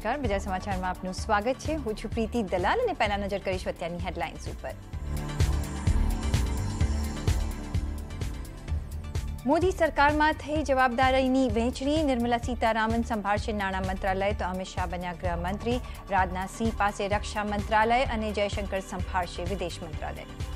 નમસ્કાર બીજા સમાચારમાં આપનું સ્વાગત છે હું છું પ્રીતિ દલાલ અને પહેલા નજર કરીશું અત્યારની હેડલાઇન્સ ઉપર મોદી સરકારમાં થઈ જવાબદારીની વહેંચણી નિર્મલા સીતારામન સંભાળશે નાણાં મંત્રાલય તો અમિત શાહ બન્યા ગૃહમંત્રી રાજનાથ સિંહ પાસે રક્ષા મંત્રાલય અને જયશંકર સંભાળશે વિદેશ મંત્રાલય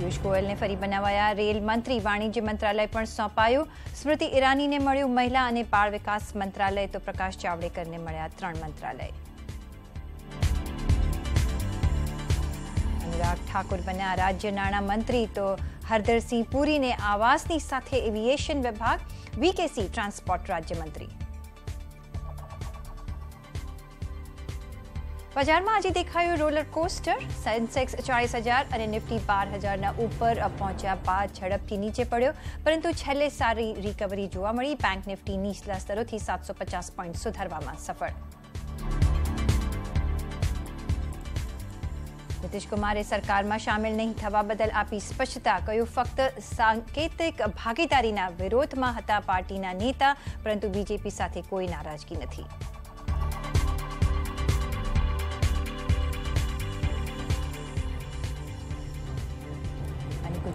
પિયુષ ગોયલને ફરી બનાવાયા રેલ મંત્રી વાણિજ્ય મંત્રાલય પણ સોંપાયું સ્મૃતિ ઈરાનીને મળ્યું મહિલા અને બાળ વિકાસ મંત્રાલય તો પ્રકાશ જાવડેકરને મળ્યા ત્રણ મંત્રાલય અનુરાગ ઠાકુર બન્યા રાજ્ય નાણામંત્રી તો હરદરસિંહ પુરીને આવાસની સાથે એવિએશન વિભાગ વીકેસી ટ્રાન્સપોર્ટ રાજ્યમંત્રી બજારમાં આજે દેખાયું રોલર કોસ્ટર સેન્સેક્સ ચાળીસ હજાર અને નિફ્ટી બાર હજારના ઉપર પહોંચ્યા બાદ ઝડપથી નીચે પડ્યો પરંતુ છેલ્લે સારી રિકવરી જોવા મળી બેંક નિફ્ટી નીચલા સ્તરોથી સાતસો પચાસ પોઈન્ટ સુધારવામાં સફળ નીતિશ કુમારે સરકારમાં સામેલ નહીં થવા બદલ આપી સ્પષ્ટતા કહ્યું ફક્ત સાંકેતિક ભાગીદારીના વિરોધમાં હતા પાર્ટીના નેતા પરંતુ બીજેપી સાથે કોઈ નારાજગી નથી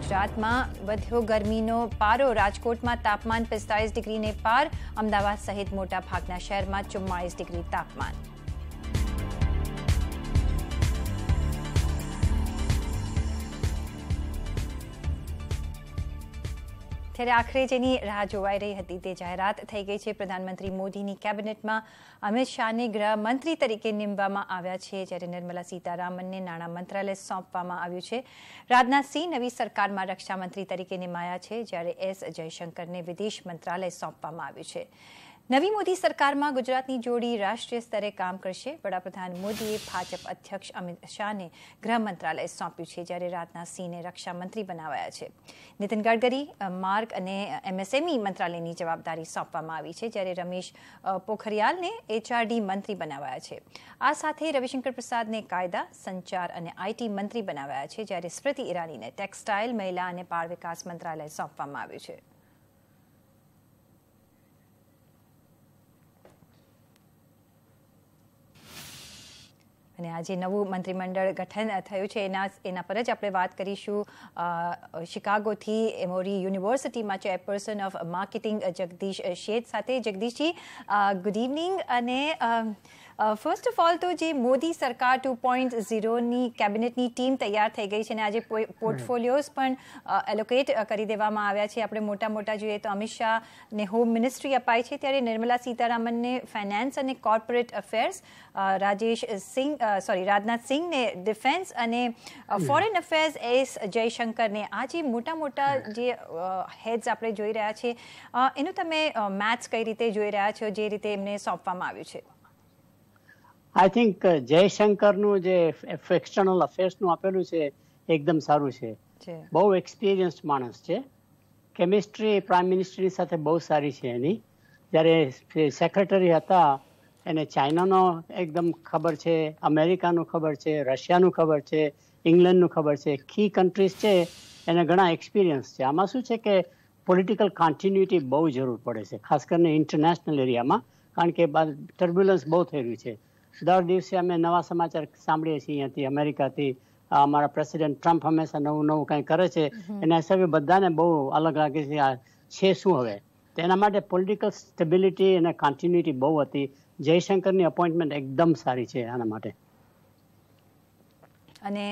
ગુજરાતમાં વધ્યો ગરમીનો પારો રાજકોટમાં તાપમાન પિસ્તાળીસ ડિગ્રીને પાર અમદાવાદ સહિત મોટા ભાગના શહેરમાં ચુમ્માળીસ ડિગ્રી તાપમાન ત્યારે આખરે જેની રાહ જોવાઈ રહી હતી તે જાહેરાત થઈ ગઈ છે પ્રધાનમંત્રી મોદીની કેબિનેટમાં અમિત શાહને ગૃહમંત્રી તરીકે નીમવામાં આવ્યા છે જ્યારે નિર્મલા સીતારામનને નાણાં મંત્રાલય સોંપવામાં આવ્યું છે સિંહ નવી સરકારમાં રક્ષામંત્રી તરીકે નિમાયા છે જ્યારે એસ જયશંકરને વિદેશ મંત્રાલય સોંપવામાં આવ્યું છે નવી મોદી સરકારમાં ગુજરાતની જોડી રાષ્ટ્રીય સ્તરે કામ કરશે વડાપ્રધાન મોદીએ ભાજપ અધ્યક્ષ અમિત શાહને ગૃહ મંત્રાલય સોંપ્યું છે જ્યારે રાજનાથ સિંહને રક્ષામંત્રી બનાવાયા છે નીતિન ગડકરી માર્ગ અને એમએસએમઈ મંત્રાલયની જવાબદારી સોંપવામાં આવી છે જ્યારે રમેશ પોખરિયાલને એચઆરડી મંત્રી બનાવાયા છે આ સાથે રવિશંકર પ્રસાદને કાયદા સંચાર અને આઈટી મંત્રી બનાવાયા છે જ્યારે સ્મૃતિ ઈરાનીને ટેક્સટાઇલ મહિલા અને બાળ વિકાસ મંત્રાલય સોંપવામાં આવ્યું છે અને આ જે નવું મંત્રીમંડળ ગઠન થયું છે એના એના પર જ આપણે વાત કરીશું શિકાગોથી એમોરી યુનિવર્સિટીમાં chairperson of marketing Jagdish Sheth સાથે જગદીશજી ગુડ ઇવનિંગ અને ફર્સ્ટ ઓફ ઓલ તો જે મોદી સરકાર ટુ પોઈન્ટ ઝીરોની કેબિનેટની ટીમ તૈયાર થઈ ગઈ છે અને આજે પોર્ટફોલિયોઝ પણ એલોકેટ કરી દેવામાં આવ્યા છે આપણે મોટા મોટા જોઈએ તો અમિત શાહને હોમ મિનિસ્ટ્રી અપાઈ છે ત્યારે નિર્મલા સીતારામનને ફાઇનાન્સ અને corporate affairs Rajesh Singh sorry Rajnath સિંહને ડિફેન્સ અને ફોરેન અફેર્સ એસ જયશંકરને આ જે મોટા મોટા જે હેડ્સ આપણે જોઈ રહ્યા છે એનું તમે મેથ્સ કઈ રીતે જોઈ રહ્યા છો જે રીતે એમને સોંપવામાં આવ્યું છે આઈ થિંક જયશંકરનું જે એક્સટર્નલ અફેર્સનું આપેલું છે એકદમ સારું છે બહુ એક્સપિરિયન્સ માણસ છે કેમિસ્ટ્રી પ્રાઇમ મિનિસ્ટરની સાથે બહુ સારી છે એની જ્યારે સેક્રેટરી હતા એને ચાઇનાનો એકદમ ખબર છે અમેરિકાનું ખબર છે રશિયાનું ખબર છે ઇંગ્લેન્ડનું ખબર છે કી કન્ટ્રીઝ છે એને ઘણા એક્સપિરિયન્સ છે આમાં શું છે કે પોલિટિકલ કન્ટિન્યુટી બહુ જરૂર પડે છે ખાસ કરીને ઇન્ટરનેશનલ એરિયામાં કારણ કે ટર્બ્યુલન્સ બહુ થઈ રહ્યું છે દર દિવસે અમે નવા સમાચાર સાંભળીએ છીએ અહીંયાથી અમેરિકાથી અમારા પ્રેસિડેન્ટ ટ્રમ્પ હંમેશા નવું નવું કંઈ કરે છે એના હિસાબે બધાને બહુ અલગ લાગે છે આ છે શું હવે તેના માટે પોલિટિકલ સ્ટેબિલિટી અને કન્ટિન્યુટી બહુ હતી જયશંકરની અપોઇન્ટમેન્ટ એકદમ સારી છે આના માટે અને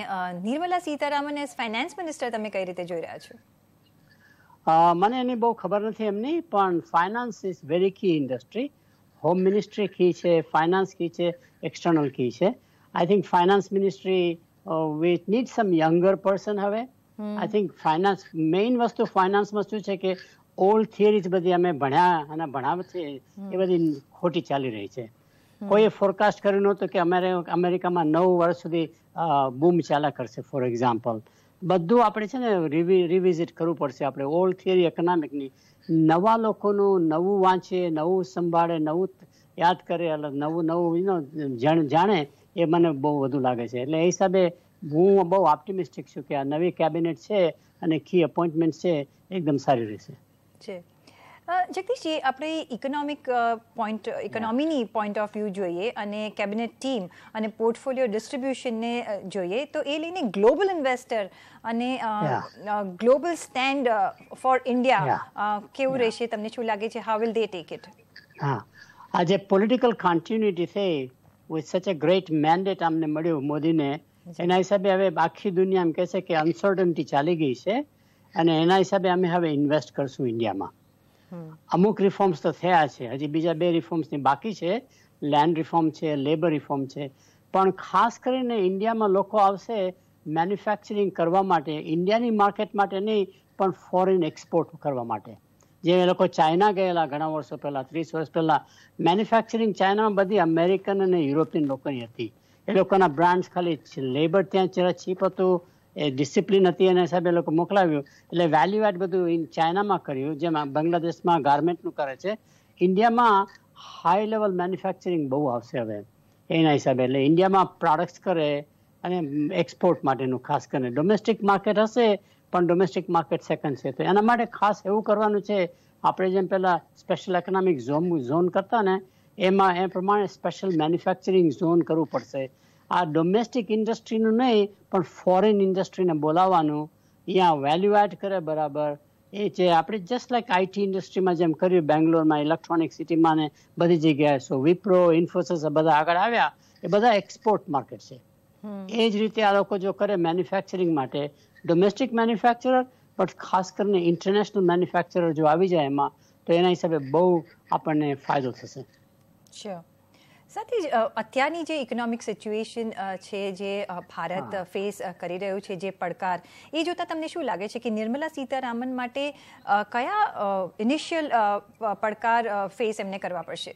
Nirmala Sitharaman as finance minister તમે કઈ રીતે જોઈ રહ્યા છો મને એની બહુ ખબર નથી એમની પણ finance is very key industry home ministry key છે ફાઇનાન્સ કી છે એક્સટર્નલ કી છે I think finance ministry we need some younger person હવે આઈ થિંક ફાઇનાન્સ મેઇન વસ્તુ ફાઇનાન્સમાં શું છે કે ઓલ્ડ થિયરીઝ બધી અમે ભણ્યા અને ભણાવ છે એ બધી ખોટી ચાલી રહી છે કોઈએ ફોરકાસ્ટ કર્યું નહોતું કે અમારે અમેરિકામાં નવ વર્ષ સુધી બૂમ ચાલ્યા કરશે ફોર એક્ઝામ્પલ બધું આપણે છે ને રિવિઝિટ કરવું પડશે આપણે ઓલ્ડ થિયરી ઇકોનોમિકની નવા લોકોનું નવું વાંચે નવું સંભાળે નવું યાદ કરે અલગ નવું નવું જાણે એ મને બહુ વધુ લાગે છે એટલે એ હિસાબે હું બહુ ઓપ્ટિમિસ્ટિક છું કે આ નવી કેબિનેટ છે અને કી અપોઇન્ટમેન્ટ છે એકદમ સારી રહેશે છે જગદીશજી આપણે ઇકોનોમિક પોઈન્ટ ઇકોનોમીની પોઈન્ટ ઓફ વ્યૂ જોઈએ અને કેબિનેટ ટીમ અને પોર્ટફોલિયો ડિસ્ટ્રીબ્યુશનને જોઈએ તો એ લઈને ગ્લોબલ ઇન્વેસ્ટર અને ગ્લોબલ સ્ટેન્ડ ફોર ઇન્ડિયા કેવું રહેશે તમને શું લાગે છે how will they take it હા આ જે પોલિટિકલ કન્ટિન્યુટી છે વિથ સચ અ ગ્રેટ મેન્ડેટ અમને મળ્યું મોદીને એના હિસાબે હવે આખી દુનિયા એમ કહેશે છે કે અનસર્ટનિટી ચાલી ગઈ છે અને એના હિસાબે અમે હવે ઇન્વેસ્ટ કરશું ઇન્ડિયામાં અમુક રિફોર્મ્સ તો થયા છે હજી બીજા બે રિફોર્મ્સની બાકી છે લેન્ડ રિફોર્મ છે લેબર રિફોર્મ છે પણ ખાસ કરીને ઇન્ડિયામાં લોકો આવશે મેન્યુફેક્ચરિંગ કરવા માટે ઇન્ડિયાની માર્કેટ માટે નહીં પણ ફોરેન એક્સપોર્ટ કરવા માટે જે એ લોકો ચાઇના ગયેલા ઘણા વર્ષો પહેલાં ત્રીસ વર્ષ પહેલાં મેન્યુફેક્ચરિંગ ચાઇનામાં બધી અમેરિકન અને યુરોપિયન લોકોની હતી એ લોકોના બ્રાન્ડ્સ ખાલી લેબર ત્યાં જરા ચીપ હતું એ ડિસિપ્લિન હતી એના હિસાબે લોકો મોકલાવ્યું એટલે વેલ્યુ એડ બધું ચાઇનામાં કર્યું જેમાં બાંગ્લાદેશમાં ગાર્મેન્ટનું કરે છે ઇન્ડિયામાં હાઈ લેવલ મેન્યુફેક્ચરિંગ બહુ આવશે હવે એના હિસાબે એટલે ઇન્ડિયામાં પ્રોડક્ટ્સ કરે અને એક્સપોર્ટ માટેનું ખાસ કરીને ડોમેસ્ટિક માર્કેટ હશે પણ ડોમેસ્ટિક માર્કેટ સેકન્ડ છે તો એના માટે ખાસ એવું કરવાનું છે આપણે જેમ પહેલાં સ્પેશિયલ ઇકોનોમિક ઝોન ઝોન કરતા ને એમાં એ પ્રમાણે સ્પેશિયલ મેન્યુફેક્ચરિંગ ઝોન કરવું પડશે આ ડોમેસ્ટિક ઇન્ડસ્ટ્રીનું નહીં પણ ફોરેન ઇન્ડસ્ટ્રીને બોલાવવાનું અહીંયા વેલ્યુ એડ કરે બરાબર એ જે આપણે જસ્ટ લાઈક આઈટી ઇન્ડસ્ટ્રીમાં જેમ કર્યું બેંગ્લોરમાં ઇલેક્ટ્રોનિક સિટીમાં ને બધી જગ્યાએ સો વિપ્રો ઇન્ફોસિસ બધા આગળ આવ્યા એ બધા એક્સપોર્ટ માર્કેટ છે એ જ રીતે આ લોકો જો કરે મેન્યુફેક્ચરિંગ માટે ડોમેસ્ટિક મેન્યુફેક્ચરર બટ ખાસ કરીને ઇન્ટરનેશનલ મેન્યુફેક્ચરર જો આવી જાય એમાં તો એના હિસાબે બહુ આપણને ફાયદો થશે શ્યોર સાથે જ અત્યારની જે ઇકોનોમિક સિચ્યુએશન છે જે ભારત ફેસ કરી રહ્યું છે જે પડકાર એ જોતા તમને શું લાગે છે કે નિર્મલા સીતારામન માટે કયા ઇનિશિયલ પડકાર ફેસ એમને કરવા પડશે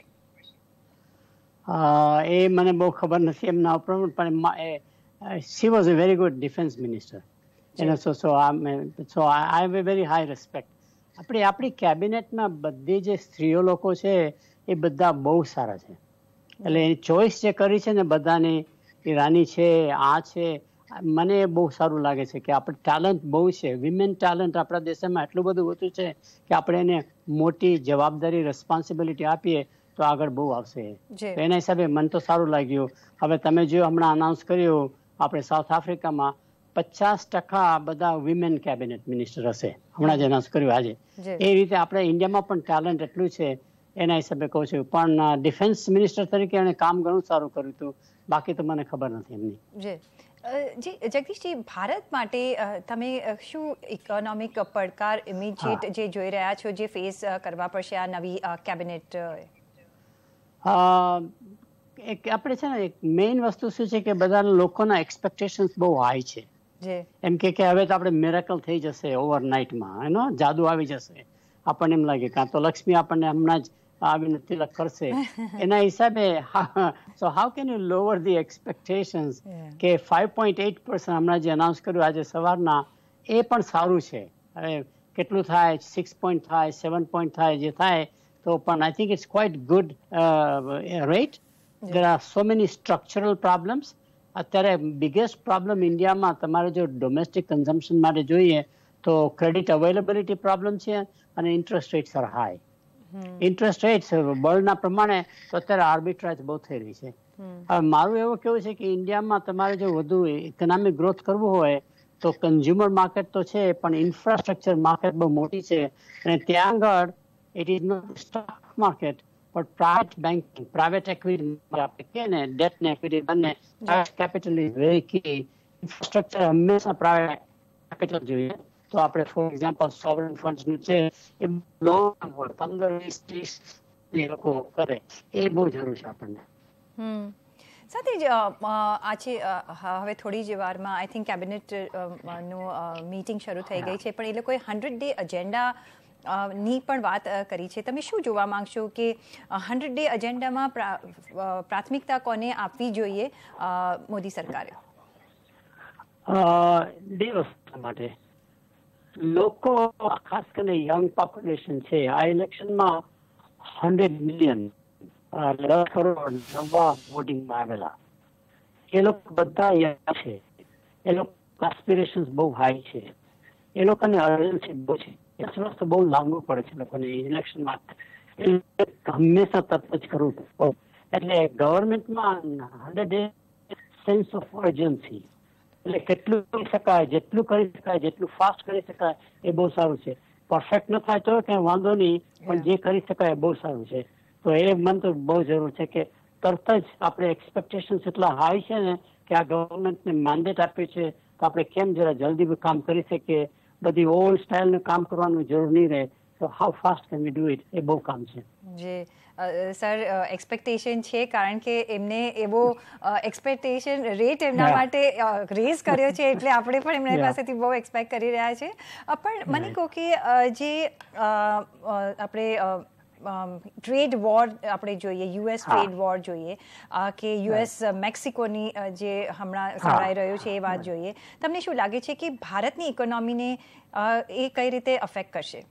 એ મને બહુ ખબર નથી એમના ઉપર પણ she was a very good defence minister એને so so so I have very high respect આપણી આપણી કેબિનેટમાં બધી જે સ્ત્રીઓ લોકો છે એ બધા બહુ સારા છે એટલે એની ચોઈસ જે કરી છે ને બધાની એ રાની છે આ છે મને બહુ સારું લાગે છે કે આપણે ટેલેન્ટ બહુ છે વિમેન ટેલેન્ટ આપણા દેશમાં એટલું બધું ઓછું છે કે આપણે એને મોટી જવાબદારી રિસ્પોન્સિબિલિટી આપીએ તો આગળ બહુ આવશે એના હિસાબે મને તો સારું લાગ્યું હવે તમે જો હમણાં અનાઉન્સ કર્યું આપણે સાઉથ આફ્રિકામાં પચાસ ટકા બધા વિમેન કેબિનેટ મિનિસ્ટર હશે હમણાં જ અનાઉન્સ કર્યું આજે એ રીતે આપણે ઇન્ડિયામાં પણ ટેલેન્ટ એટલું છે એના હિસાબે કહું છું પણ ડિફેન્સ મિનિસ્ટર તરીકે એણે કામ ઘણું સારું કર્યું હતું બાકી તો મને ખબર નથી એમની જી જગદીશજી ભારત માટે તમે શું ઇકોનોમિક પડકાર ઇમિજિએટ જે જોઈ રહ્યા છો જે ફેસ કરવા પડશે આ નવી કેબિનેટ એક આપણે છે ને એક મેઇન વસ્તુ શું છે કે બધા લોકોના એક્સપેક્ટેશન્સ બહુ હાઈ છે એમ કે કે હવે તો આપણે મેરેકલ થઈ જશે ઓવરનાઇટમાં એનો જાદુ આવી જશે આપણને એમ લાગે કાં તો લક્ષ્મી આપણને હમણાં જ આવીને તિલક કરશે એના હિસાબે so how can you lower the expectations કે ફાઇવ પોઈન્ટ એઇટ પર્સન્ટ હમણાં જે અનાઉન્સ કર્યું આજે સવારના એ પણ સારું છે હવે કેટલું થાય સિક્સ પોઈન્ટ થાય સેવન પોઈન્ટ થાય જે થાય તો પણ I think it's quite good rate there are so many structural problems અત્યારે બિગેસ્ટ પ્રોબ્લેમ ઇન્ડિયામાં તમારે જો ડોમેસ્ટિક કન્ઝમ્પશન માટે જોઈએ તો ક્રેડિટ અવેલેબિલિટી પ્રોબ્લેમ છે અને interest rates are high interest rate બળના પ્રમાણે તો અત્યારે આર્બિટ્રાજ બહુ થઈ રહી છે હવે મારું એવું કેવું છે કે ઇન્ડિયામાં તમારે જો વધુ ઇકોનોમિક ગ્રોથ કરવું હોય તો કન્ઝ્યુમર માર્કેટ તો છે પણ ઇન્ફ્રાસ્ટ્રક્ચર માર્કેટ બહુ મોટી છે અને ત્યાં આગળ it is not stock market પણ પ્રાઇવેટ બેન્કિંગ પ્રાઇવેટ એક્વિટી આપણે કહીએ ને ડેટ ને એક્વિટી બંને capital is very key infrastructure હંમેશા પ્રાઇવેટ કેપિટલ જોઈએ તો આપણે ફોર એક્ઝામ્પલ સોવરન ફંડ્સનું છે એ લોંગ હોય પંદર વીસ ત્રીસ એ લોકો કરે એ બહુ જરૂર છે આપણને સાથે જ આજે હવે થોડી જ વારમાં આઈ થિંક કેબિનેટ નું મીટિંગ શરૂ થઈ ગઈ છે પણ એ લોકોએ હંડ્રેડ ડે એજેન્ડા ની પણ વાત કરી છે તમે શું જોવા માંગશો કે હંડ્રેડ ડે એજન્ડામાં પ્રાથમિકતા કોને આપવી જોઈએ મોદી સરકારે બે વસ્તુ માટે લોકો ખાસ કરીને યંગ પોપ્યુલેશન છે આ ઇલેક્શનમાં હંડ્રેડ મિલિયન દસ કરોડ નવા વોટિંગમાં આવેલા એ લોકો બધા યંગ છે એ લોકો એસ્પિરેશન બહુ હાઈ છે એ લોકોને અર્જન્સી બહુ છે દસ તો બહુ લાંબુ પડે છે લોકોને ઇલેક્શનમાં હંમેશા તરત જ કરવું એટલે ગવર્મેન્ટમાં હંડ્રેડ સેન્સ ઓફ અર્જન્સી એટલે કેટલું કરી શકાય જેટલું કરી શકાય જેટલું ફાસ્ટ કરી શકાય એ બહુ સારું છે પરફેક્ટ ન થાય તો કઈ વાંધો નહીં પણ જે કરી શકાય બહુ સારું છે તો એ મને તો બહુ જરૂર છે કે તરત જ આપણે એક્સપેક્ટેશન એટલા હાઈ છે ને કે આ ગવર્મેન્ટ ને મેન્ડેટ આપ્યું છે તો આપણે કેમ જરા જલ્દી કામ કરી શકીએ બધી ઓલ્ડ નું કામ કરવાનું જરૂર નહીં રહે તો how fast can we do it એ બહુ કામ છે જી સર એક્સપેક્ટેશન છે કારણ કે એમને એવો એક્સપેક્ટેશન રેટ એમના માટે રેઝ કર્યો છે એટલે આપણે પણ એમના પાસેથી બહુ એક્સપેક્ટ કરી રહ્યા છે પણ મને કહો કે જે આપણે ટ્રેડ વોર આપણે જોઈએ યુએસ ટ્રેડ વોર જોઈએ કે યુએસ મેક્સિકોની જે હમણાં સંભળાઈ રહ્યો છે એ વાત જોઈએ તમને શું લાગે છે કે ભારતની ઇકોનોમીને એ કઈ રીતે અફેક્ટ કરશે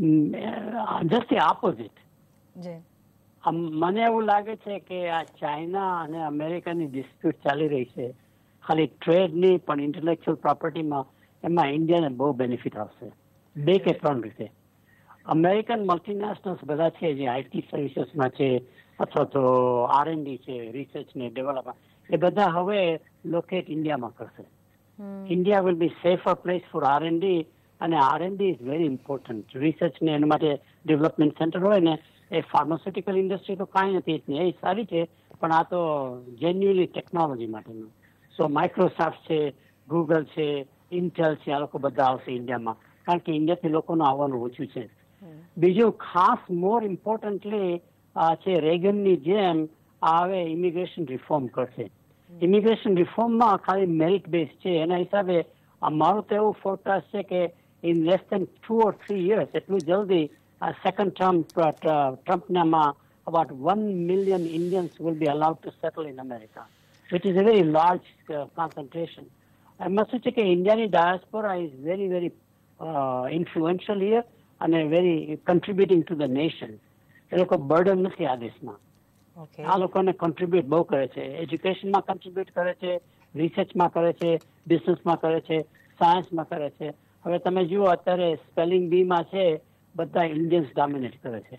જસ્ટ ઓપોઝિટ મને એવું લાગે છે કે આ ચાઇના અને અમેરિકાની ડિસ્પ્યુટ ચાલી રહી છે ખાલી ટ્રેડની પણ ઇન્ટેલેક્ચ્યુઅલ પ્રોપર્ટીમાં એમાં ઇન્ડિયાને બહુ બેનિફિટ આવશે બે કે ત્રણ રીતે અમેરિકન મલ્ટીનેશનલ્સ બધા છે જે આઈટી સર્વિસીસમાં છે અથવા તો આર એન્ડ છે રિસર્ચ ને ડેવલપમેન્ટ એ બધા હવે લોકેટ ઇન્ડિયામાં કરશે India will be safer place for R and D અને R and D is very important research ને એના માટે ડેવલપમેન્ટ સેન્ટર હોય ને એ ફાર્માસ્યુટિકલ ઇન્ડસ્ટ્રી તો કાંઈ નથી એ સારી છે પણ આ તો જેન્યુઅલી ટેકનોલોજી માટેનું સો માઇક્રોસોફ્ટ છે ગૂગલ છે ઇન્ટેલ છે આ લોકો બધા આવશે ઇન્ડિયામાં કારણ કે ઇન્ડિયાથી લોકોનું આવવાનું ઓછું છે બીજું ખાસ મોર ઇમ્પોર્ટન્ટલી છે રેગનની જેમ આવે ઇમિગ્રેશન રિફોર્મ કરશે ઇમિગ્રેશન રિફોર્મમાં ખાલી મેરિટ બેઝ છે એના હિસાબે મારું તો એવું ફોરકાસ્ટ છે કે in less than two or three years. That means there will be a uh, second term, but, uh, Trump NAMA, about one million Indians will be allowed to settle in America, which is a very large uh, concentration. I must say, the Indian diaspora is very, very influential here and very contributing to the nation. They burden not They Okay. contribute bo education ma contribute karache, research ma karache, business ma karache, science ma karache. હવે તમે જુઓ અત્યારે spelling બીમાં છે બધા Indians dominate કરે છે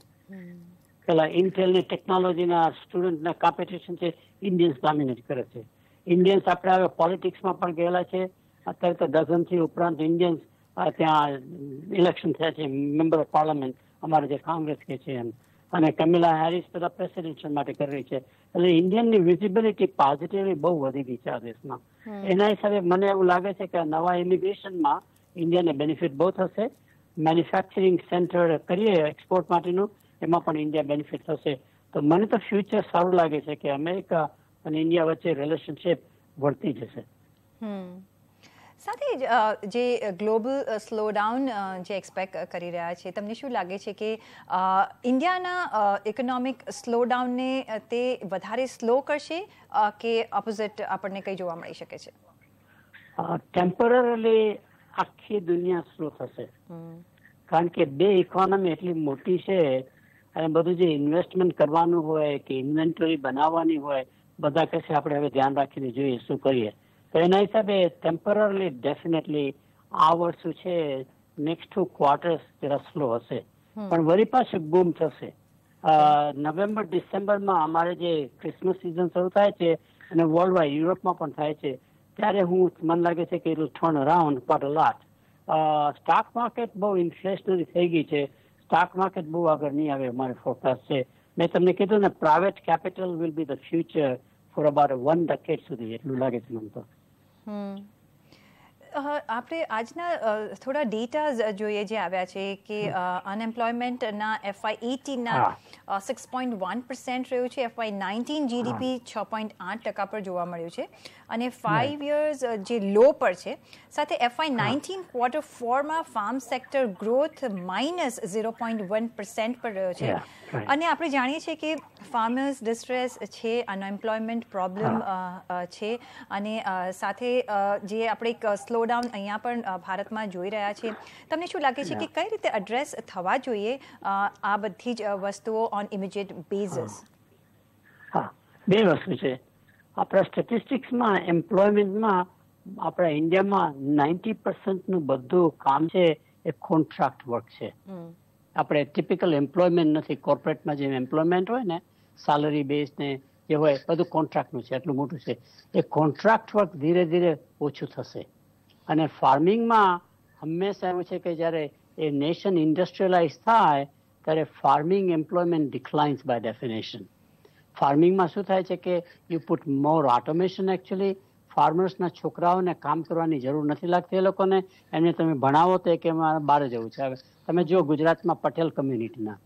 પેલા ઇન્ટેલની ટેકનોલોજીના સ્ટુડન્ટના કોમ્પિટિશન છે ઇન્ડિયન્સ ડોમિનેટ કરે છે ઇન્ડિયન્સ આપણે હવે પોલિટિક્સમાં પણ ગયેલા છે અત્યારે તો ડઝનથી ઉપરાંત ઇન્ડિયન્સ ત્યાં ઇલેક્શન થયા છે મેમ્બર ઓફ પાર્લામેન્ટ અમારે જે કોંગ્રેસ કે છે એમ અને કમિલા હેરિસ બધા પ્રેસિડેન્શિયલ માટે કરી રહી છે એટલે ઇન્ડિયન ઇન્ડિયનની વિઝિબિલિટી પોઝિટિવલી બહુ વધી ગઈ છે આ દેશમાં એના હિસાબે મને એવું લાગે છે કે નવા ઇમિગ્રેશનમાં ઇન્ડિયાને બેનિફિટ બહુ થશે મેન્યુફેક્ચરિંગ સેન્ટર કરીએ એક્સપોર્ટ માટેનું એમાં પણ ઇન્ડિયા બેનિફિટ થશે તો મને તો ફ્યુચર સારું લાગે છે કે અમેરિકા અને ઇન્ડિયા વચ્ચે રિલેશનશિપ વળતી જશે સાથે જે ગ્લોબલ સ્લોડાઉન જે એક્સપેક્ટ કરી રહ્યા છે તમને શું લાગે છે કે ઇન્ડિયાના ઇકોનોમિક સ્લો ડાઉનને તે વધારે સ્લો કરશે કે ઓપોઝિટ આપણને કંઈ જોવા મળી શકે છે ટેમ્પરરીલી આખી દુનિયા સ્લો થશે કારણ કે બે ઇકોનોમી એટલી મોટી છે અને બધું જે ઇન્વેસ્ટમેન્ટ કરવાનું હોય કે ઇન્વેન્ટરી બનાવવાની હોય બધા કશે આપણે હવે ધ્યાન રાખીને જોઈએ શું કરીએ તો એના હિસાબે ટેમ્પરરલી ડેફિનેટલી આ વર્ષ છે નેક્સ્ટ ટુ ક્વાર્ટર્સ જરા સ્લો હશે પણ વરી પાછું ગુમ થશે નવેમ્બર ડિસેમ્બરમાં અમારે જે ક્રિસમસ સિઝન શરૂ થાય છે અને વર્લ્ડ વાઇડ યુરોપમાં પણ થાય છે ત્યારે હું મને લાગે છે કે it turn around but lot stock market બહુ ઇન્ફ્લેશનરી થઈ ગઈ છે સ્ટોક માર્કેટ બહુ આગળ નહીં આવે મારે ફોકસ છે મેં તમને કીધું ને private capital will be the future for about one decade સુધી એટલું લાગે છે મને તો આપણે આજના થોડા ડેટા જોઈએ જે આવ્યા છે કે અનએમ્પ્લોયમેન્ટના એફઆઈ એટીનના સિક્સ પોઈન્ટ વન પર્સન્ટ રહ્યું છે એફઆઈ નાઇન્ટીન જીડીપી છ પોઈન્ટ આઠ ટકા પર જોવા મળ્યું છે અને ફાઇવ યર્સ જે લો પર છે સાથે એફઆઈ નાઇન્ટીન ક્વાર્ટર ફોરમાં farm sector growth minus zero point one percent પર રહ્યો છે અને આપણે જાણીએ છીએ કે ફાર્મર્સ ડિસ્ટ્રેસ છે અનએમ્પ્લોયમેન્ટ પ્રોબ્લેમ છે અને સાથે જે આપણે એક સ્લોડાઉન અહીંયા પણ ભારતમાં જોઈ રહ્યા છે તમને શું લાગે છે કે કઈ રીતે એડ્રેસ થવા જોઈએ આ બધી જ વસ્તુઓ ઓન ઇમિજિએટ બેઝિસ હા બે વસ્તુ છે આપણા સ્ટેટિસ્ટિક્સમાં એમ્પ્લોયમેન્ટમાં આપણા ઇન્ડિયામાં નાઇન્ટી પર્સન્ટનું બધું કામ છે એ કોન્ટ્રાક્ટ વર્ક છે આપણે ટિપિકલ એમ્પ્લોયમેન્ટ નથી કોર્પોરેટમાં જે એમ્પ્લોયમેન્ટ હોય ને સેલરી બેઝ ને જે હોય બધું કોન્ટ્રાક્ટનું છે એટલું મોટું છે એ કોન્ટ્રાક્ટ વર્ક ધીરે ધીરે ઓછું થશે અને ફાર્મિંગમાં હંમેશા એવું છે કે જ્યારે એ નેશન ઇન્ડસ્ટ્રીયલાઇઝ થાય ત્યારે farming employment declines by definition ફાર્મિંગમાં શું થાય છે કે you put more automation actually ફાર્મર્સના છોકરાઓને કામ કરવાની જરૂર નથી લાગતી એ લોકોને એમને તમે ભણાવો તો કે મારે બહાર જવું છે તમે જો ગુજરાતમાં પટેલ કમ્યુનિટીના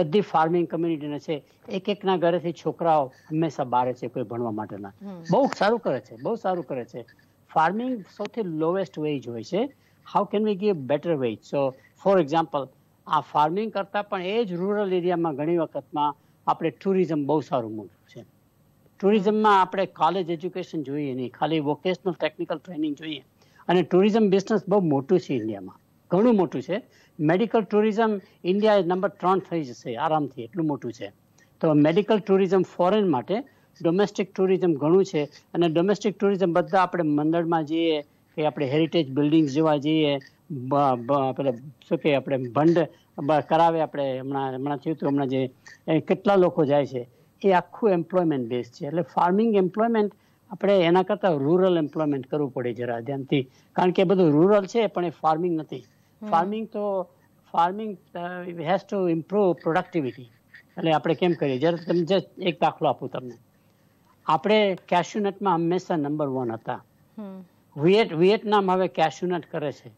બધી ફાર્મિંગ કમ્યુનિટીના છે એક એકના ઘરેથી છોકરાઓ હંમેશા બહાર છે કોઈ ભણવા માટેના બહુ સારું કરે છે બહુ સારું કરે છે ફાર્મિંગ સૌથી લોએસ્ટ વેજ હોય છે how can we give better wage so for example આ ફાર્મિંગ કરતાં પણ એ જ રૂરલ એરિયામાં ઘણી વખતમાં આપણે ટુરિઝમ બહુ સારું મોટું છે ટુરિઝમમાં આપણે કોલેજ એજ્યુકેશન જોઈએ નહીં ખાલી વોકેશનલ ટેકનિકલ ટ્રેનિંગ જોઈએ અને ટુરિઝમ બિઝનેસ બહુ મોટું છે ઇન્ડિયામાં ઘણું મોટું છે મેડિકલ ટુરિઝમ ઇન્ડિયા નંબર ત્રણ થઈ જશે આરામથી એટલું મોટું છે તો મેડિકલ ટુરિઝમ ફોરેન માટે ડોમેસ્ટિક ટુરિઝમ ઘણું છે અને ડોમેસ્ટિક ટુરિઝમ બધા આપણે મંડળમાં જઈએ કે આપણે હેરિટેજ બિલ્ડિંગ જોવા જઈએ પેલા શું કે આપણે ભંડ કરાવે આપણે હમણાં હમણાં થયું હતું હમણાં જે કેટલા લોકો જાય છે એ આખું એમ્પ્લોયમેન્ટ બેઝ છે એટલે ફાર્મિંગ એમ્પ્લોયમેન્ટ આપણે એના કરતાં રૂરલ એમ્પ્લોયમેન્ટ કરવું પડે જરા ધ્યાનથી કારણ કે બધું રૂરલ છે પણ એ ફાર્મિંગ નથી ફાર્મિંગ તો farming has to improve productivity એટલે આપણે કેમ કરીએ જ્યારે તમે જસ્ટ એક દાખલો આપું તમને આપણે કેશ્યુનટમાં હંમેશા નંબર વન હતા વિયેટ વિયેટનામ હવે કેશ્યુનટ કરે છે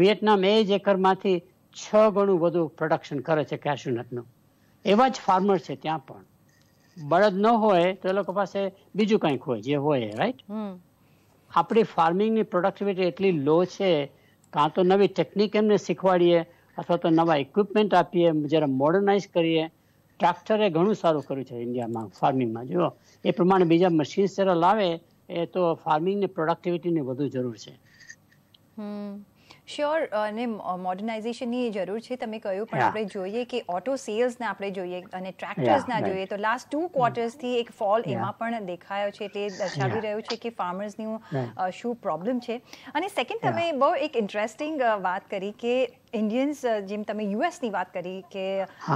વિયેટનામ એ જ એકરમાંથી છ ગણું વધુ પ્રોડક્શન કરે છે કેશુનટનું એવા જ ફાર્મર છે ત્યાં પણ બળદ ન હોય તો એ લોકો પાસે બીજું કંઈક હોય જે હોય રાઈટ આપણી ફાર્મિંગની પ્રોડક્ટિવિટી એટલી લો છે કાં તો નવી ટેકનિક એમને શીખવાડીએ અથવા તો નવા ઇક્વિપમેન્ટ આપીએ જરા મોડર્નાઇઝ કરીએ ટ્રાક્ટરે ઘણું સારું કર્યું છે ઇન્ડિયામાં ફાર્મિંગમાં જુઓ એ પ્રમાણે બીજા મશીન્સ જરા લાવે એ તો ફાર્મિંગની પ્રોડક્ટિવિટીની વધુ જરૂર છે શ્યોર અને મોડર્નાઇઝેશનની જરૂર છે તમે કહ્યું પણ આપણે જોઈએ કે ઓટો સેલ્સને આપણે જોઈએ અને ટ્રેક્ટર્સના જોઈએ તો લાસ્ટ ટુ ક્વાર્ટર્સથી એક ફોલ એમાં પણ દેખાયો છે તે દર્શાવી રહ્યું છે કે ફાર્મર્સ ફાર્મર્સનું શું પ્રોબ્લેમ છે અને સેકન્ડ તમે બહુ એક ઇન્ટરેસ્ટિંગ વાત કરી કે ઇન્ડિયન્સ જેમ તમે યુએસ ની વાત કરી કે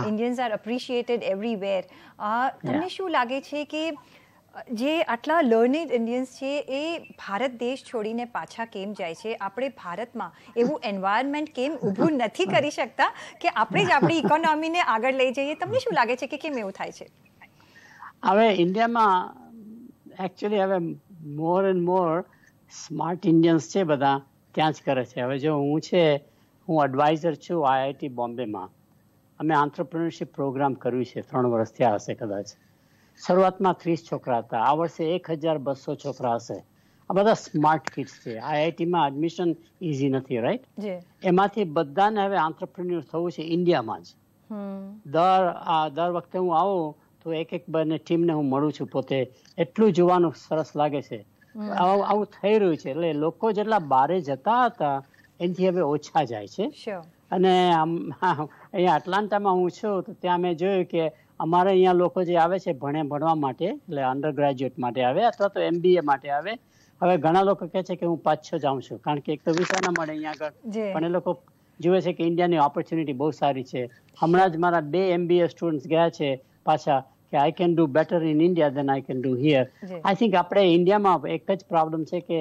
ઇન્ડિયન્સ આર એપ્રિશિએટેડ એવરીવેર તમને શું લાગે છે કે જે આટલા લર્નિંગ ઇન્ડિયન્સ છે એ ભારત દેશ છોડીને પાછા કેમ જાય છે આપણે ભારતમાં એવું એન્વાયરમેન્ટ કેમ ઊભું નથી કરી શકતા કે આપણે જ આપણી ઇકોનોમીને આગળ લઈ જઈએ તમને શું લાગે છે કે કેમ એવું થાય છે હવે ઇન્ડિયામાં એકચ્યુઅલી હવે more and more smart Indians છે બધા ત્યાં જ કરે છે હવે જો હું છે હું એડવાઇઝર છું આઈઆઈટી બોમ્બેમાં અમે આંતરપ્રિનરશીપ પ્રોગ્રામ કર્યું છે ત્રણ વર્ષ થયા હશે કદાચ શરૂઆતમાં ત્રીસ છોકરા હતા આ વર્ષે એક હજાર બસો છોકરા હશે આ બધા સ્માર્ટ કિડ્સ છે આઈઆઈટીમાં એડમિશન ઇઝી નથી રાઈટ એમાંથી બધાને હવે આંતરપ્રિન્યોર થવું છે ઇન્ડિયામાં જ દર દર વખતે હું આવું તો એક એક બંને ટીમને હું મળું છું પોતે એટલું જોવાનું સરસ લાગે છે આવું થઈ રહ્યું છે એટલે લોકો જેટલા બારે જતા હતા એનાથી હવે ઓછા જાય છે અને આમ અહીંયા એટલાન્ટામાં હું છું તો ત્યાં મેં જોયું કે અમારે અહીંયા લોકો જે આવે છે ભણે ભણવા માટે એટલે અંડર ગ્રેજ્યુએટ માટે આવે અથવા તો એમબીએ માટે આવે હવે ઘણા લોકો કહે છે કે હું પાછો જાઉં છું કારણ કે એક તો વિસા ના મળે અહીંયા આગળ પણ એ લોકો જુએ છે કે ઇન્ડિયાની ઓપોર્ચ્યુનિટી બહુ સારી છે હમણાં જ મારા બે એમબીએ સ્ટુડન્ટ્સ ગયા છે પાછા કે I can do better in India then I can do here I think આપણે ઇન્ડિયામાં એક જ પ્રોબ્લેમ છે કે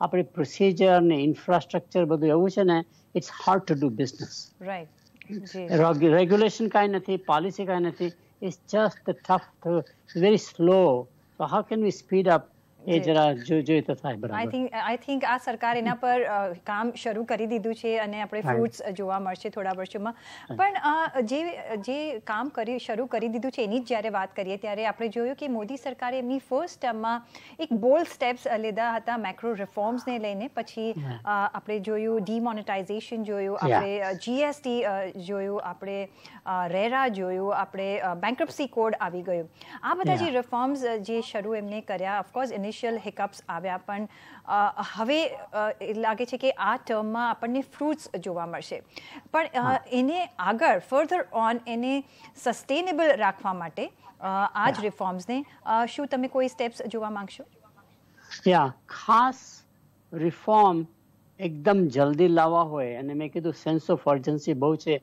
આપણી પ્રોસિજર ને ઇન્ફ્રાસ્ટ્રક્ચર બધું એવું છે ને it's hard to do business right regulation કાંઈ નથી પોલિસી કાંઈ નથી It's just tough to, very slow. So how can we speed up એ જરા જોઈએ તો થાય બરાબર આઈ થિંક આઈ થિંક આ સરકાર એના પર કામ શરૂ કરી દીધું છે અને આપણે ફ્રૂટ્સ જોવા મળશે થોડા વર્ષોમાં પણ જે જે કામ કરી શરૂ કરી દીધું છે એની જ જ્યારે વાત કરીએ ત્યારે આપણે જોયું કે મોદી સરકારે એમની ફર્સ્ટ ટર્મમાં એક બોલ્ડ સ્ટેપ્સ લીધા હતા મેક્રો રિફોર્મ્સને લઈને પછી આપણે જોયું ડિમોનેટાઇઝેશન જોયું આપણે જીએસટી જોયું આપણે રેરા જોયું આપણે બેન્કરપ્સી કોડ આવી ગયું આ બધા જે રિફોર્મ્સ જે શરૂ એમને કર્યા ઓફકોર્સ એને ઇનિશિયલ હિકઅપ્સ આવ્યા પણ હવે લાગે છે કે આ ટર્મમાં આપણને ફ્રૂટ્સ જોવા મળશે પણ એને આગળ ફર્ધર ઓન એને સસ્ટેનેબલ રાખવા માટે આ જ રિફોર્મ્સને શું તમે કોઈ સ્ટેપ્સ જોવા માંગશો યા ખાસ રિફોર્મ એકદમ જલ્દી લાવવા હોય અને મેં કીધું સેન્સ ઓફ અર્જન્સી બહુ છે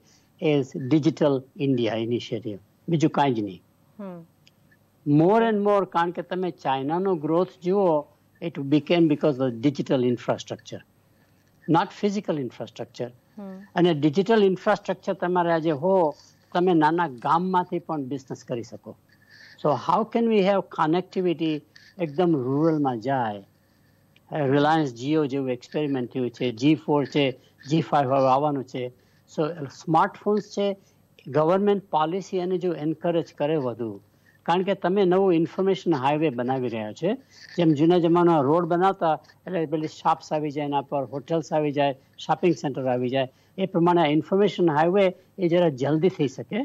એઝ ડિજિટલ ઇન્ડિયા ઇનિશિયેટિવ બીજું કાંઈ જ નહીં મોર એન્ડ મોર કારણ કે તમે ચાઇનાનો ગ્રોથ જુઓ it became because of digital infrastructure not physical infrastructure અને ડિજિટલ ઇન્ફ્રાસ્ટ્રક્ચર તમારે આજે હો તમે નાના ગામમાંથી પણ બિઝનેસ કરી શકો so how can we have connectivity એકદમ રૂરલમાં જાય રિલાયન્સ જીઓ જેવું એક્સપેરિમેન્ટ થયું છે જી ફોર છે જી ફાઇવ હવે આવવાનું છે સો સ્માર્ટફોન્સ છે ગવર્મેન્ટ પોલિસી અને જો એન્કરેજ કરે વધુ કારણ કે તમે નવું ઇન્ફોર્મેશન હાઈવે બનાવી રહ્યા છે જેમ જૂના જમાના રોડ બનાવતા એટલે પેલી શોપ્સ આવી જાય એના પર હોટેલ્સ આવી જાય શોપિંગ સેન્ટર આવી જાય એ પ્રમાણે ઇન્ફોર્મેશન હાઈવે એ જરા જલ્દી થઈ શકે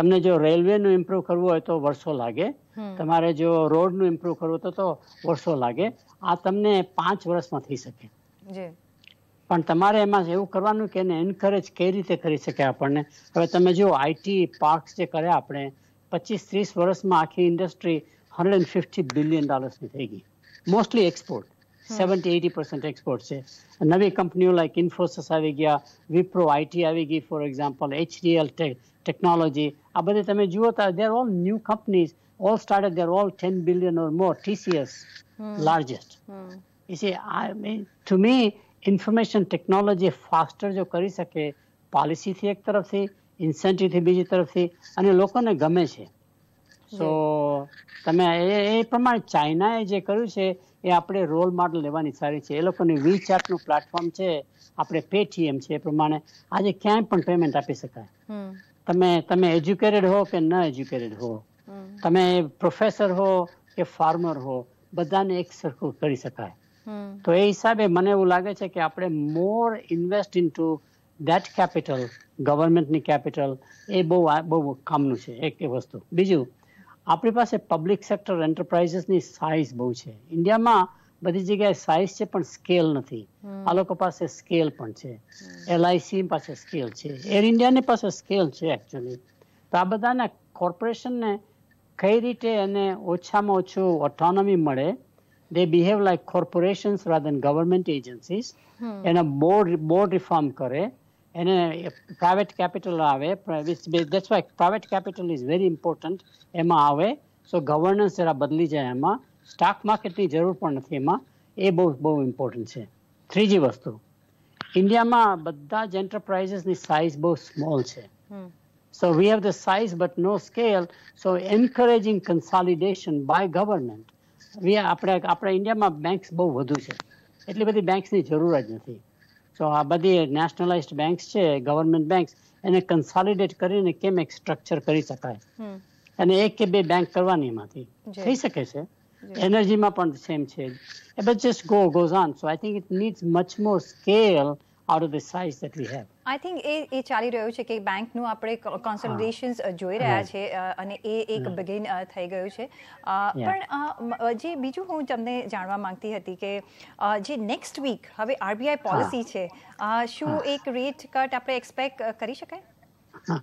તમને જો રેલવેનું ઇમ્પ્રૂવ કરવું હોય તો વર્ષો લાગે તમારે જો રોડનું ઇમ્પ્રુવ કરવું તો તો વર્ષો લાગે આ તમને પાંચ વર્ષમાં થઈ શકે પણ તમારે એમાં એવું કરવાનું કે એને એન્કરેજ કઈ રીતે કરી શકે આપણને હવે તમે જો આઈટી પાર્ક જે કર્યા આપણે પચીસ ત્રીસ વર્ષમાં આખી ઇન્ડસ્ટ્રી હંડ્રેડ ફિફ્ટી બિલિયન ડોલર્સની થઈ ગઈ mostly export seventy eighty percent export છે નવી કંપનીઓ લાઈક ઇન્ફોસિસ આવી ગયા વિપ્રો આઈટી આવી ગઈ ફોર એક્ઝામ્પલ એચડીએલ ટેકનોલોજી આ બધી તમે જુઓ તો they all new companies all start they all ten billion or more TCS largest easy I to me information technology faster જો કરી શકે પોલિસીથી એક તરફથી ઇન્સેન્ટિવથી બીજી તરફથી અને લોકોને ગમે છે સો તમે એ એ પ્રમાણે ચાઇનાએ જે કર્યું છે એ આપણે રોલ મોડલ લેવાની સારી છે એ લોકોની વી ચાર્ટનું પ્લેટફોર્મ છે આપણે પેટીએમ છે એ પ્રમાણે આજે ક્યાંય પણ પેમેન્ટ આપી શકાય તમે તમે એજ્યુકેટેડ હો કે ન એજ્યુકેટેડ હો તમે પ્રોફેસર હો કે ફાર્મર હો બધાને એક સરખું કરી શકાય તો એ હિસાબે મને એવું લાગે છે કે આપણે more invest in to that capital ગવર્મેન્ટની કેપિટલ એ બહુ બહુ કામનું છે એક એ વસ્તુ બીજું આપણી પાસે પબ્લિક સેક્ટર એન્ટરપ્રાઇઝીસની સાઇઝ બહુ છે ઇન્ડિયામાં બધી જગ્યાએ સાઇઝ છે પણ સ્કેલ નથી આ લોકો પાસે સ્કેલ પણ છે એલઆઈસી પાસે સ્કેલ છે એર ઇન્ડિયાની પાસે સ્કેલ છે એકચ્યુઅલી તો આ બધાના કોર્પોરેશનને કઈ રીતે એને ઓછામાં ઓછું ઓટોનોમી મળે they behave like corporations rather government government agencies board board reform કરે and uh, private capital away. That's why private capital is very important. Emma away. So governance era badli jaye emma. Stock market ni jarur pona thi emma. E bow bow important se. Three G vastu. India ma badda enterprises ni size bow small se. So we have the size but no scale. So encouraging consolidation by government. We are, apra, apra India ma banks bow vadu se. Itli badi banks ni jarur ajna thi. So આ બધી nationalised banks છે government banks એને consolidate કરીને કેમ એક structure કરી શકાય અને એક કે બે બેંક કરવાની એમાંથી થઈ શકે છે એનર્જીમાં પણ સેમ છે બધ just go goes on so I think it needs much more scale out of the size that we have I think એ એ ચાલી રહ્યું છે કે બેંકનું આપણે કોન્સોલિડેશન જોઈ રહ્યા છે અને એ એક બિગિન થઈ ગયું છે પણ જે બીજું હું તમને જાણવા માંગતી હતી કે જે નેક્સ્ટ વીક હવે આરબીઆઈ પોલિસી છે શું એક રેટ કટ આપણે એક્સપેક્ટ કરી શકાય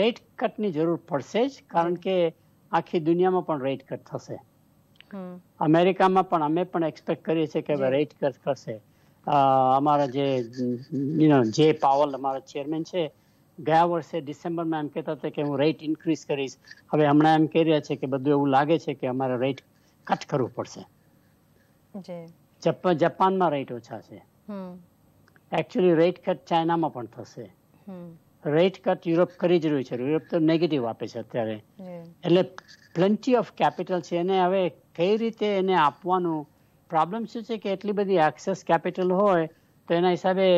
રેટ કટની જરૂર પડશે જ કારણ કે આખી દુનિયામાં પણ રેટ કટ થશે અમેરિકામાં પણ અમે પણ એક્સપેક્ટ કરીએ છીએ કે રેટ કટ થશે અમારા જે જે પાવલ અમારા ચેરમેન છે ગયા વર્ષે ડિસેમ્બરમાં એમ કહેતા હતા કે હું રેટ ઇન્ક્રીઝ કરીશ હવે હમણાં એમ કહી રહ્યા છે કે બધું એવું લાગે છે કે અમારે રેટ કટ કરવું પડશે જપાનમાં રેટ ઓછા છે એકચ્યુઅલી રેટ કટ ચાઇનામાં પણ થશે રેટ કટ યુરોપ કરી જ રહ્યું છે યુરોપ તો નેગેટિવ આપે છે અત્યારે એટલે પ્લેન્ટી ઓફ કેપિટલ છે એને હવે કઈ રીતે એને આપવાનું પ્રોબ્લેમ શું છે કે એટલી બધી એક્સેસ કેપિટલ હોય તો એના હિસાબે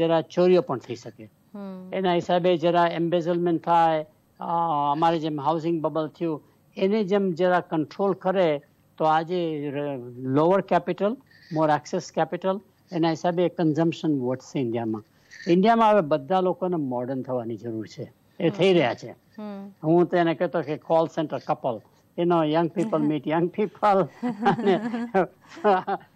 જરા ચોરીઓ પણ થઈ શકે એના હિસાબે જરા એમ્બેઝલમેન્ટ થાય અમારે જેમ હાઉસિંગ બબલ થયું એને જેમ જરા કંટ્રોલ કરે તો આજે lower capital more access capital એના હિસાબે કન્ઝમ્પશન વધશે ઇન્ડિયામાં ઇન્ડિયામાં હવે બધા લોકોને મોડર્ન થવાની જરૂર છે એ થઈ રહ્યા છે હું તો એને કહેતો કે call centre couple you know, young people meet young people.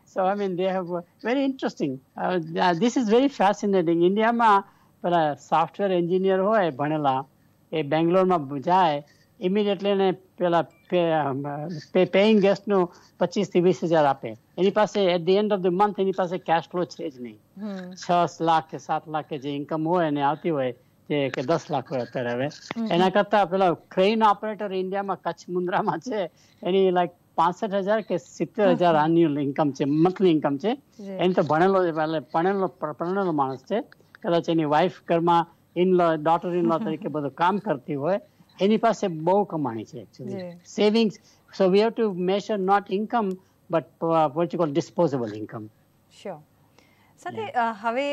so, I mean, they have uh, very interesting. Uh, uh, this is very fascinating. India, ma, but a software engineer, who is Banila, a Bangalore, ma, Bujai, immediately, ne, pela, pe, um, pe, paying guest, no, purchase the visa, jarape. Any passe, at the end of the month, any passe, cash flow change, hmm. ne. Hmm. So, it's luck, it's luck, it's income, who is, ne, out way. જે કે દસ લાખ હોય અત્યારે હવે એના કરતા પેલા crane operator ઇન્ડિયામાં કચ્છ મુન્દ્રામાં છે એની લાઈક પાસઠ હજાર કે સિત્તેર હજાર આન્યુઅલ ઇન્કમ છે મંથલી ઇન્કમ છે એની તો ભણેલો ભણેલો ભણેલો માણસ છે કદાચ એની વાઇફ ઘરમાં in law daughter in law તરીકે બધું કામ કરતી હોય એની પાસે બહુ કમાણી છે actually savings so we have to measure not income but what you call disposable income સાથે uh, હવે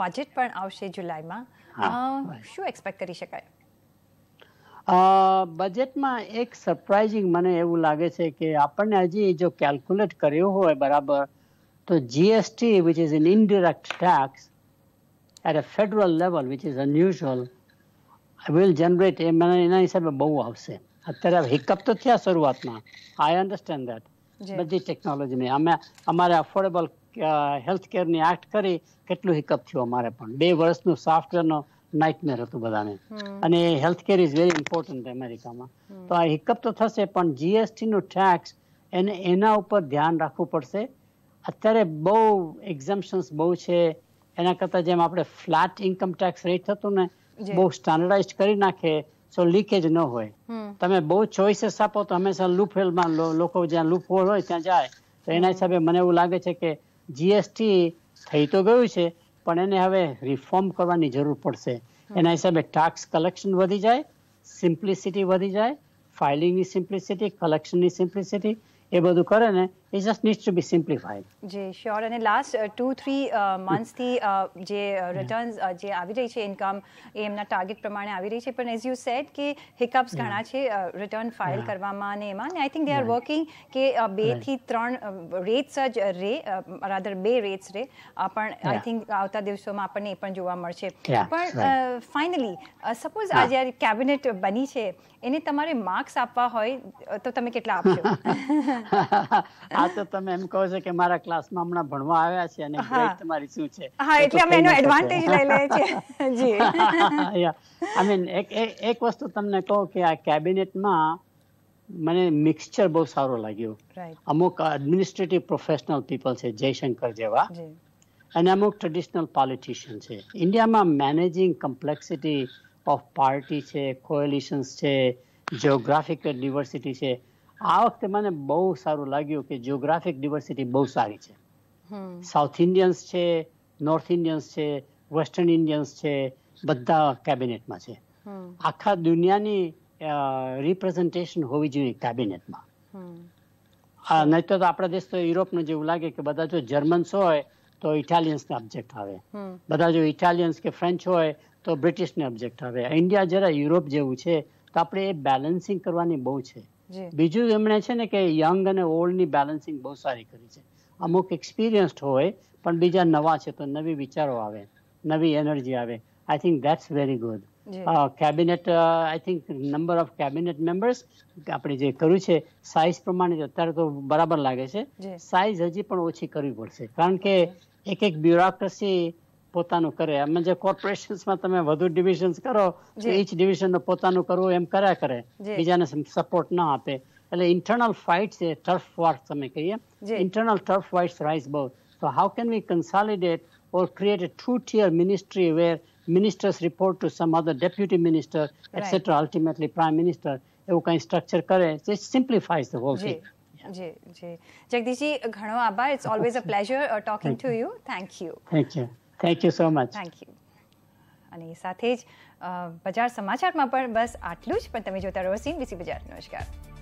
બજેટ uh, uh, પણ આવશે જુલાઈમાં શું એક્સપેક્ટ કરી શકાય બજેટમાં એક સરપ્રાઇઝિંગ મને એવું લાગે છે કે આપણને હજી જો કેલ્ક્યુલેટ કર્યો હોય બરાબર તો GST which is an indirect tax at a federal level which is unusual will generate એ મને એના હિસાબે બહુ આવશે અત્યારે હિકઅપ તો થયા શરૂઆતમાં આઈ અન્ડરસ્ટેન્ડ દેટ બધી ટેકનોલોજીની અમે અમારે અફોર્ડેબલ હેલ્થ કેરની એક્ટ કરી કેટલું હિકઅપ થયું અમારે પણ બે વર્ષનું સોફ્ટવેરનો નાઇટમેર હતું બધાને અને health care is very important અમેરિકામાં તો આ હિકઅપ તો થશે પણ જીએસટીનું ટેક્સ એને એના ઉપર ધ્યાન રાખવું પડશે અત્યારે બહુ એક્ઝામ્શન્સ બહુ છે એના કરતાં જેમ આપણે ફ્લેટ ઇન્કમ ટેક્સ રેટ થતું ને બહુ સ્ટાન્ડર્ડાઇઝ કરી નાખે સો લીકેજ ન હોય તમે બહુ ચોઇસીસ આપો તો હંમેશા લૂપહેલમાં લોકો જ્યાં લૂપહોલ હોય ત્યાં જાય તો એના હિસાબે મને એવું લાગે છે કે જીએસટી થઈ તો ગયું છે પણ એને હવે રિફોર્મ કરવાની જરૂર પડશે એના હિસાબે ટાક્સ કલેક્શન વધી જાય સિમ્પ્લિસિટી વધી જાય ફાઇલિંગની સિમ્પ્લિસિટી કલેક્શનની સિમ્પ્લિસિટી એ બધું કરે ને એ just needs to be simplified જી શ્યોર અને લાસ્ટ ટુ થ્રી મંથ્સથી જે રિટર્ન્સ જે આવી રહી છે ઇન્કમ એ એમના ટાર્ગેટ પ્રમાણે આવી રહી છે પણ એઝ યુ સેડ કે હિકઅપ્સ ઘણા છે રિટર્ન ફાઇલ કરવામાં અને એમાં ને I think they are working કે બે થી ત્રણ રેટ્સ જ રે રાધર uh, બે રેટ્સ રે પણ આઈ થિંક આવતા દિવસોમાં આપણને એ પણ જોવા મળશે પણ ફાઇનલી સપોઝ uh, uh, આ જ્યારે કેબિનેટ બની છે એને તમારે માર્ક્સ આપવા હોય તો તમે કેટલા આપશો હા તો તમે એમ કહો છો કે મારા ક્લાસમાં હમણાં ભણવા આવ્યા છે અને ગ્રેડ તમારી શું છે હા એટલે અમે એનો એડવાન્ટેજ લઈ લઈએ છીએ જી આઈ મીન એક એક વસ્તુ તમને કહું કે આ કેબિનેટમાં મને મિક્સચર બહુ સારું લાગ્યું અમુક એડમિનિસ્ટ્રેટિવ પ્રોફેશનલ પીપલ છે જયશંકર જેવા અને અમુક ટ્રેડિશનલ પોલિટિશિયન છે ઇન્ડિયામાં મેનેજિંગ કોમ્પ્લેક્સિટી ઓફ પાર્ટી છે કોએલિશન્સ છે જિયોગ્રાફિકલ ડિવર્સિટી છે આ વખતે મને બહુ સારું લાગ્યું કે જિયોગ્રાફિક ડિવર્સિટી બહુ સારી છે સાઉથ ઇન્ડિયન્સ છે નોર્થ ઇન્ડિયન્સ છે વેસ્ટર્ન ઇન્ડિયન્સ છે બધા કેબિનેટમાં છે આખા દુનિયાની રિપ્રેઝન્ટેશન હોવી જોઈએ કેબિનેટમાં નહીં તો આપણા દેશ તો યુરોપનું જેવું લાગે કે બધા જો જર્મન્સ હોય તો ઇટાલિયન્સને ઓબ્જેક્ટ આવે બધા જો ઇટાલિયન્સ કે ફ્રેન્ચ હોય તો બ્રિટિશને ઓબ્જેક્ટ આવે ઇન્ડિયા જરા યુરોપ જેવું છે તો આપણે એ બેલેન્સિંગ કરવાની બહુ છે બીજું એમણે છે ને કે યંગ અને ઓલ્ડની બેલેન્સિંગ બહુ સારી કરી છે અમુક એક્સપિરિયન્સ્ડ હોય પણ બીજા નવા છે તો નવી વિચારો આવે નવી એનર્જી આવે I think that's very good cabinet I think number of cabinet members આપણે જે કર્યું છે સાઇઝ પ્રમાણે અત્યારે તો બરાબર લાગે છે સાઇઝ હજી પણ ઓછી કરવી પડશે કારણ કે એક એક બ્યુરોક્રસી પોતાનું કરે એમ જે કોર્પોરેશન્સમાં તમે વધુ ડિવિઝન્સ કરો ઈચ ડિવિઝનનું પોતાનું કરવું એમ કર્યા કરે બીજાને સપોર્ટ ના આપે એટલે ઇન્ટરનલ ફાઇટ છે ટર્ફ વોર તમે કહીએ ઇન્ટરનલ ટર્ફ વાઇટ્સ રાઇઝ બહુ તો how can we consolidate or create a two tier ministry where ministers report to some other deputy minister etcetera ultimately prime minister એવું કંઈ સ્ટ્રક્ચર કરે તો simplifies the whole thing જી જી જગદીશજી ઘણો આભાર it's always a pleasure talking to you thank you thank you thank you so much thank you અને સાથે જ બજાર સમાચારમાં પણ બસ આટલું જ પણ તમે જોતા રહો સીનબીસી બજાર નમસ્કાર